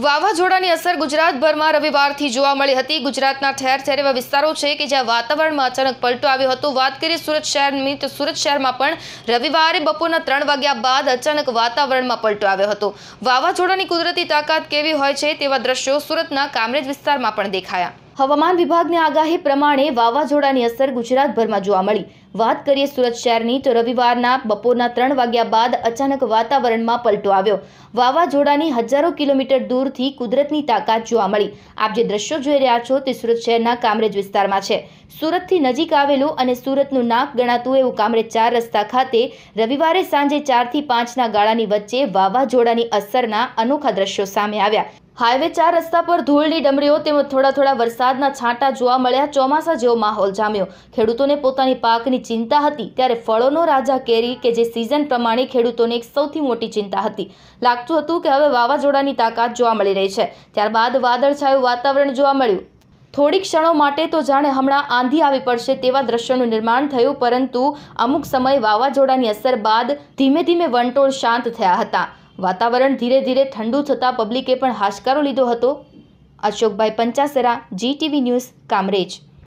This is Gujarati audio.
વાવાઝોડાની અસર ગુજરાતભરમાં રવિવારથી જોવા મળી હતી ગુજરાતના ઠેર ઠેર એવા વિસ્તારો છે કે જ્યાં વાતાવરણમાં અચાનક પલટો આવ્યો હતો વાત કરીએ સુરત શહેરની તો સુરત શહેરમાં પણ રવિવારે બપોરના ત્રણ વાગ્યા બાદ અચાનક વાતાવરણમાં પલટો આવ્યો હતો વાવાઝોડાની કુદરતી તાકાત કેવી હોય છે તેવા દ્રશ્યો સુરતના કામરેજ વિસ્તારમાં પણ દેખાયા હવામાન વિભાગની આગાહી પ્રમાણે વાવાઝોડાની અસર ગુજરાતભરમાં જોવા મળી વાત કરીએ સુરત શહેરની તો રવિવારના બપોરના ત્રણ વાગ્યા બાદ અચાનક વાતાવરણમાં પલટો આવ્યો વાવાઝોડાની હજારો કિલોમીટર દૂરથી કુદરતની તાકાત જોવા મળી આપ જે દ્રશ્યો જોઈ રહ્યા છો તે સુરત શહેરના કામરેજ વિસ્તારમાં છે સુરતથી નજીક આવેલું અને સુરતનું નાક ગણાતું એવું કામરેજ ચાર રસ્તા ખાતે રવિવારે સાંજે ચારથી પાંચના ગાળાની વચ્ચે વાવાઝોડાની અસરના અનોખા દ્રશ્યો સામે આવ્યા હાઇવે ચાર રસ્તા પર ધૂળની ડમરીઓ તેમજ થોડા થોડા વરસાદના છાંટા જોવા મળ્યા ચોમાસા જેવો માહોલ જામ્યો ખેડૂતોને પોતાની પાકની ચિંતા હતી ત્યારે ફળોનો રાજા કેરી કે જે સિઝન પ્રમાણે ખેડૂતોને એક સૌથી મોટી ચિંતા હતી લાગતું હતું કે હવે વાવાઝોડાની તાકાત જોવા મળી રહી છે ત્યારબાદ વાદળછાયું વાતાવરણ જોવા મળ્યું થોડી ક્ષણો માટે તો જાણે હમણાં આંધી આવી પડશે તેવા દ્રશ્યોનું નિર્માણ થયું પરંતુ અમુક સમય વાવાઝોડાની અસર બાદ ધીમે ધીમે વંટોળ શાંત થયા હતા વાતાવરણ ધીરે ધીરે ઠંડુ થતાં પબ્લિકે પણ હાશકારો લીધો હતો અશોકભાઈ પંચાસરા જીટીવી ન્યૂઝ કામરેજ